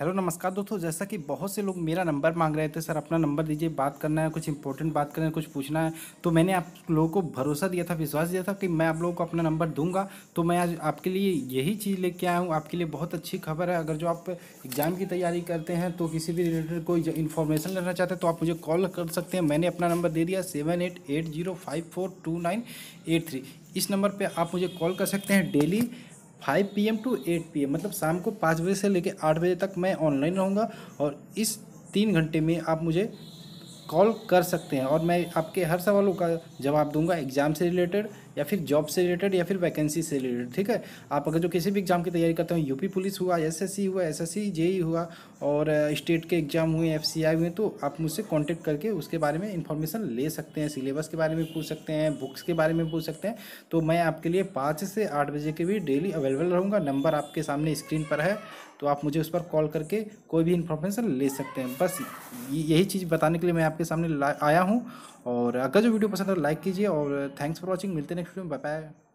hello नमस्कार दोस्तों जैसा कि बहुत से लोग मेरा नंबर मांग रहे थे सर अपना नंबर दीजिए बात करना है कुछ इंपॉर्टेंट बात करना है कुछ पूछना है तो मैंने आप लोगों को भरोसा दिया था विश्वास दिया था कि मैं आप लोगों को अपना नंबर दूंगा तो मैं आज आपके लिए यही चीज़ लेके आया हूँ आपके लिए बहुत अच्छी खबर है अगर जो आप एग्ज़ाम की तैयारी करते हैं तो किसी भी रिलेटेड कोई इन्फॉर्मेशन लेना चाहते हैं तो आप मुझे कॉल कर सकते हैं मैंने अपना नंबर दे दिया seven eight eight zero five four two nine eight three इस नंबर पर आप मुझे कॉल कर सकते हैं daily five P M to eight P M मतलब शाम को पाँच बजे से लेकर आठ बजे तक मैं ऑनलाइन रहूँगा और इस तीन घंटे में आप मुझे कॉल कर सकते हैं और मैं आपके हर सवालों का जवाब दूंगा एग्ज़ाम से रिलेटेड या फिर जॉब से रिलेटेड या फिर वैकेंसी से रिलेटेड ठीक है आप अगर जो किसी भी एग्ज़ाम की तैयारी करते हैं यूपी पुलिस हुआ एसएससी हुआ एसएससी जेई e हुआ और स्टेट के एग्ज़ाम हुए एफसीआई हुए तो आप मुझसे कॉन्टैक्ट करके उसके बारे में इन्फॉर्मेशन ले सकते हैं सिलेबस के बारे में पूछ सकते हैं बुक्स के बारे में पूछ सकते हैं तो मैं आपके लिए पाँच से आठ बजे के भी डेली अवेलेबल रहूँगा नंबर आपके सामने स्क्रीन पर है तो आप मुझे उस पर कॉल करके कोई भी इन्फॉर्मेशन ले सकते हैं बस यही चीज़ बताने के लिए मैं आप आपके सामने आया हूँ और अगर जो वीडियो पसंद है तो लाइक कीजिए और थैंक्स फॉर वॉचिंग मिलते नेक्स्ट वीडियो में बाय बाय